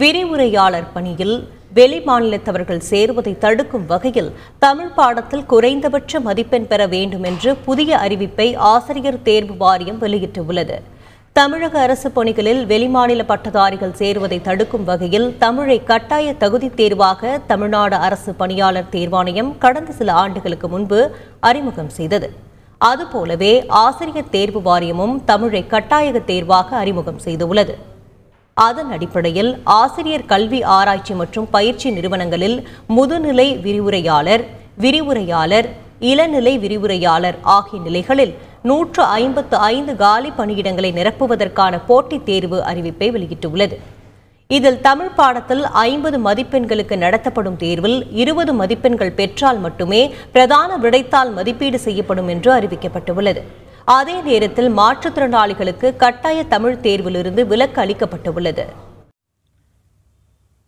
விரிவுரையாளர் பணியில் வெளி மாநிலத்தவர்கள் சேருவதை தடுக்கும் வகையில் தமிழ் பாடத்தில் குறைந்தபட்ச மதிப்பெண் பெற வேண்டும் என்று புதிய அறிவிப்பை ஆசிரியர் தேர்வு வாரியம் வெளியிட்டுள்ளது தமிழக அரசு பணிகளில் வெளிமாநில பட்டதாரிகள் சேருவதை தடுக்கும் வகையில் தமிழை கட்டாய தகுதி தேர்வாக தமிழ்நாடு அரசு பணியாளர் தேர்வாணையம் கடந்த சில ஆண்டுகளுக்கு முன்பு அறிமுகம் செய்தது அதுபோலவே ஆசிரியர் தேர்வு வாரியமும் தமிழை கட்டாய தேர்வாக அறிமுகம் செய்துள்ளது அதன் அடிப்படையில் ஆசிரியர் கல்வி ஆராய்ச்சி மற்றும் பயிற்சி நிறுவனங்களில் முதுநிலை விரிவுரையாளர் விரிவுரையாளர் இளநிலை விரிவுரையாளர் ஆகிய நிலைகளில் நூற்று ஐம்பத்து ஐந்து காலி பணியிடங்களை நிரப்புவதற்கான போட்டித் தேர்வு அறிவிப்பை வெளியிட்டுள்ளது இதில் தமிழ் பாடத்தில் ஐம்பது மதிப்பெண்களுக்கு நடத்தப்படும் தேர்வில் இருபது மதிப்பெண்கள் பெற்றால் மட்டுமே பிரதான விடைத்தால் மதிப்பீடு செய்யப்படும் என்று அறிவிக்கப்பட்டுள்ளது அதே நேரத்தில் மாற்றுத்திறனாளிகளுக்கு கட்டாய தமிழ் தேர்விலிருந்து விலக்கு அளிக்கப்பட்டுள்ளது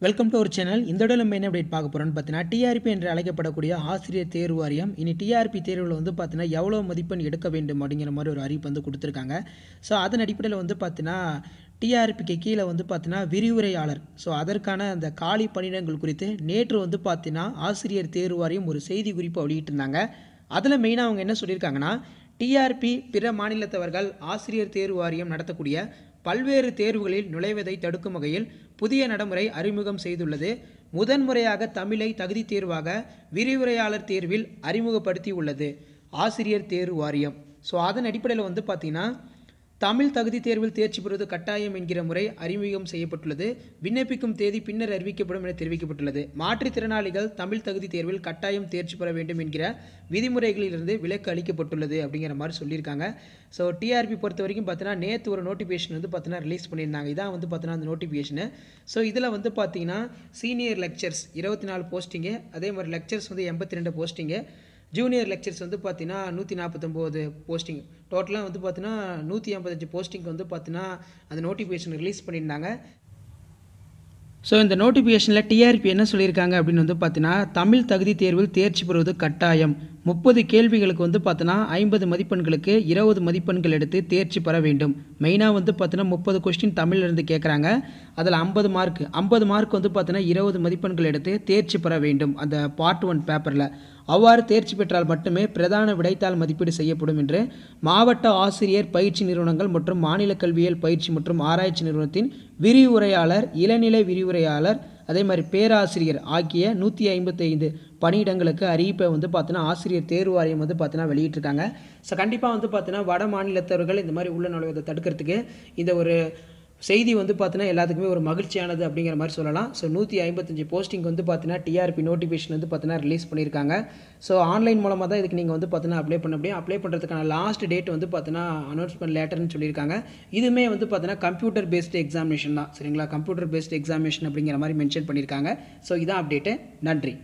வெல்கம் டு அவர் சேனல் இந்த இடம் என்ன அப்டேட் பார்க்க போகிறோம்னு பார்த்தீங்கன்னா டிஆர்பி என்று அழைக்கப்படக்கூடிய ஆசிரியர் தேர்வு வாரியம் இனி டிஆர்பி தேர்வில் வந்து பார்த்தீங்கன்னா எவ்வளோ மதிப்பெண் எடுக்க வேண்டும் அப்படிங்கிற மாதிரி ஒரு அறிவிப்பு வந்து கொடுத்துருக்காங்க ஸோ அதன் அடிப்படையில் வந்து பார்த்தீங்கன்னா டிஆர்பிக்கு கீழே வந்து பார்த்தீங்கன்னா விரிவுரையாளர் ஸோ அதற்கான அந்த காலி பணியிடங்கள் குறித்து நேற்று வந்து பார்த்தீங்கன்னா ஆசிரியர் தேர்வு வாரியம் ஒரு செய்தி குறிப்பு வெளியிட்டிருந்தாங்க அதில் மெயினாக அவங்க என்ன சொல்லியிருக்காங்கன்னா டிஆர்பி பிற மாநிலத்தவர்கள் ஆசிரியர் தேர்வு வாரியம் நடத்தக்கூடிய பல்வேறு தேர்வுகளில் நுழைவதை தடுக்கும் வகையில் புதிய நடைமுறை அறிமுகம் செய்துள்ளது முதன்முறையாக தமிழை தகுதி தேர்வாக விரிவுரையாளர் தேர்வில் அறிமுகப்படுத்தி உள்ளது ஆசிரியர் தேர்வு வாரியம் ஸோ அதன் அடிப்படையில் வந்து பார்த்திங்கன்னா தமிழ் தகுதி தேர்வில் தேர்ச்சி பெறுவது கட்டாயம் என்கிற முறை அறிமுகம் செய்யப்பட்டுள்ளது விண்ணப்பிக்கும் தேதி பின்னர் அறிவிக்கப்படும் என தெரிவிக்கப்பட்டுள்ளது மாற்றுத்திறனாளிகள் தமிழ் தகுதி தேர்வில் கட்டாயம் தேர்ச்சி பெற வேண்டும் என்கிற விதிமுறைகளிலிருந்து விலக்கு அளிக்கப்பட்டுள்ளது அப்படிங்கிற மாதிரி சொல்லியிருக்காங்க ஸோ டிஆர்பி பொறுத்த வரைக்கும் பார்த்தீங்கன்னா நேற்று ஒரு நோட்டிஃபிகேஷன் வந்து பார்த்தீங்கன்னா ரிலீஸ் பண்ணியிருந்தாங்க இதான் வந்து பார்த்தீங்கன்னா அந்த நோட்டிஃபிகேஷனு ஸோ இதில் வந்து பார்த்தீங்கன்னா சீனியர் லெக்சர்ஸ் இருபத்தி நாலு போஸ்டிங்கு அதே மாதிரி லெக்சர்ஸ் வந்து எண்பத்தி ரெண்டு போஸ்டிங்கு ஜூனியர் லெக்சர்ஸ் வந்து பார்த்தீங்கன்னா நூற்றி நாற்பத்தொம்போது போஸ்டிங் டோட்டலாக வந்து பார்த்தீங்கன்னா நூற்றி ஐம்பத்தஞ்சு போஸ்டிங்க்கு வந்து பார்த்தீங்கன்னா அந்த நோட்டிஃபிகேஷன் ரிலீஸ் பண்ணியிருந்தாங்க ஸோ இந்த நோட்டிஃபிகேஷனில் டிஆர்பி என்ன சொல்லியிருக்காங்க அப்படின்னு வந்து பார்த்தீங்கன்னா தமிழ் தகுதி தேர்வில் தேர்ச்சி பெறுவது கட்டாயம் முப்பது கேள்விகளுக்கு வந்து பார்த்தோன்னா ஐம்பது மதிப்பெண்களுக்கு இருபது மதிப்பெண்கள் எடுத்து தேர்ச்சி பெற வேண்டும் மெயினாக வந்து பார்த்தோன்னா முப்பது கொஸ்டின் தமிழ்லேருந்து கேட்குறாங்க அதில் ஐம்பது மார்க் ஐம்பது மார்க் வந்து பார்த்தீங்கன்னா இருபது மதிப்பெண்கள் எடுத்து தேர்ச்சி பெற வேண்டும் அந்த பார்ட் ஒன் பேப்பரில் அவ்வாறு தேர்ச்சி பெற்றால் மட்டுமே பிரதான விடைத்தாள் மதிப்பீடு செய்யப்படும் என்று மாவட்ட ஆசிரியர் பயிற்சி நிறுவனங்கள் மற்றும் மாநில கல்வியியல் பயிற்சி மற்றும் ஆராய்ச்சி நிறுவனத்தின் விரிவுரையாளர் இளநிலை விரிவுரையாளர் அதே மாதிரி பேராசிரியர் ஆக்கிய நூற்றி ஐம்பத்தைந்து பணியிடங்களுக்கு அறிவிப்பை வந்து பார்த்தீங்கன்னா ஆசிரியர் தேர்வு வாரியம் வந்து பார்த்தீங்கன்னா வெளியிட்டிருக்காங்க ஸோ கண்டிப்பாக வந்து பார்த்தீங்கன்னா வட மாநிலத்தவர்கள் இந்த மாதிரி உள்ள நுழைவதை தடுக்கிறதுக்கு இந்த ஒரு செய்தி வந்து பார்த்தீங்கன்னா எல்லாத்துக்குமே ஒரு மகிழ்ச்சியானது அப்படிங்கிற மாதிரி சொல்லலாம் ஸோ நூற்றி ஐம்பத்தஞ்சு போஸ்டிங் வந்து பார்த்தீங்கன்னா டிஆர்பி நோட்டிஃபிகேஷன் வந்து பார்த்தீங்கன்னா ரிலீஸ் பண்ணியிருக்காங்க ஸோ ஆன்லைன் மூலமாக தான் இதுக்கு நீங்கள் வந்து பார்த்தீங்கன்னா அப்ளை பண்ண முடியும் அப்ளை பண்ணுறதுக்கான லாஸ்ட் டேட் வந்து பார்த்தீங்கன்னா அனௌன்ஸ்மெண்ட் லேட்டர்னு சொல்லியிருக்காங்க இதுவுமே வந்து பார்த்தீங்கன்னா கம்ப்யூட்டர் பேஸ்டு எக்ஸாமினேஷன் தான் சரிங்களா கம்ப்யூட்டர் பேஸ்டு எக்ஸாமினேஷன் அப்படிங்கிற மாதிரி மென்ஷன் பண்ணியிருக்காங்க ஸோ இதான் அப்டேட்டு நன்றி